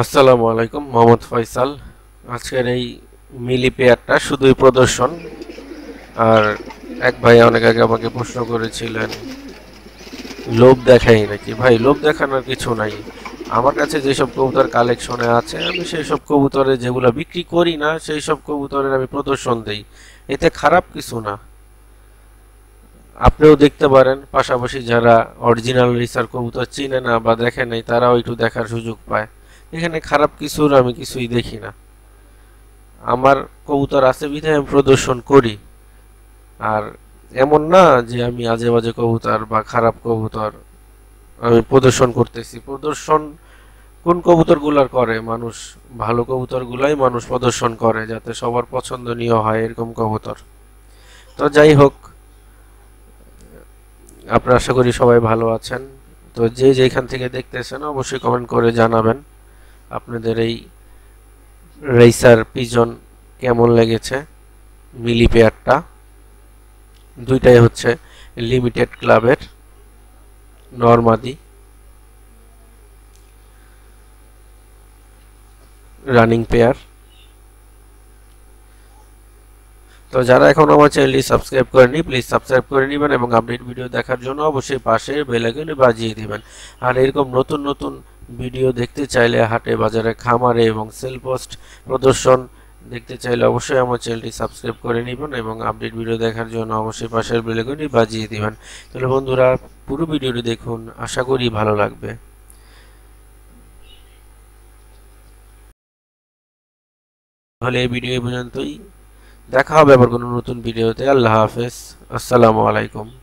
আসসালামু আলাইকুম মোহাম্মদ ফয়সাল আজকের এই মিলি পেয়ারটা শুধুই প্রদর্শন আর এক ভাই অনেক আগে আমাকে প্রশ্ন করেছিলেন লোভ দেখাই নাকি ভাই লোভ দেখানোর কিছু নাই আমার কাছে যেসব কবুতর কালেকশনে আছে আমি সেই সব কবুতরে যেগুলো বিক্রি করি না সেই সব কবুতরের আমি প্রদর্শন দিই এতে খারাপ কিছু না আপনিও দেখতে পারেন পাশাপাশি যারা অরিজিনাল রিসার কবুতর চিনে না বা দেখে নেই তারাও একটু দেখার সুযোগ পায় এখানে খারাপ কিছুর আমি কিছুই দেখি না আমার কবুতর আছে বিধায় আমি প্রদর্শন করি আর এমন না যে আমি আজে বাজে কবুতর বা খারাপ কবুতর আমি প্রদর্শন করতেছি প্রদর্শন কোন কবুতরগুলার করে মানুষ ভালো কবুতরগুলাই মানুষ প্রদর্শন করে যাতে সবার পছন্দনীয় হয় এরকম কবুতর তো যাই হোক আপনার আশা করি সবাই ভালো আছেন তো যে যেখান থেকে দেখতেছেন অবশ্যই কমেন্ট করে জানাবেন আপনাদের এই রেসার পিজন কেমন লেগেছে মিলি পেয়ারটা দুইটাই হচ্ছে লিমিটেড ক্লাবের নর্মাদি রানিং পেয়ার তো যারা এখন আমার চ্যানেলটি সাবস্ক্রাইব করেনি প্লিজ সাবস্ক্রাইব করে নেবেন এবং আপডেট ভিডিও দেখার জন্য অবশ্যই পাশে বেলাগুলি বাজিয়ে দেবেন আর এরকম নতুন নতুন ভিডিও দেখতে চাইলে হাটে বাজারে খামারে এবং সেল পোস্ট প্রদর্শন দেখতে চাইলে অবশ্যই আমার চ্যানেলটি সাবস্ক্রাইব করে নেবেন এবং আপডেট ভিডিও দেখার জন্য অবশ্যই পাশের বেলেগুনি বাজিয়ে দেবেন তাহলে বন্ধুরা পুরো ভিডিওটি দেখুন আশা করি ভালো লাগবে তাহলে এই ভিডিও পর্যন্তই দেখা হবে আবার কোনো নতুন ভিডিওতে আল্লাহ হাফেজ আসসালামু আলাইকুম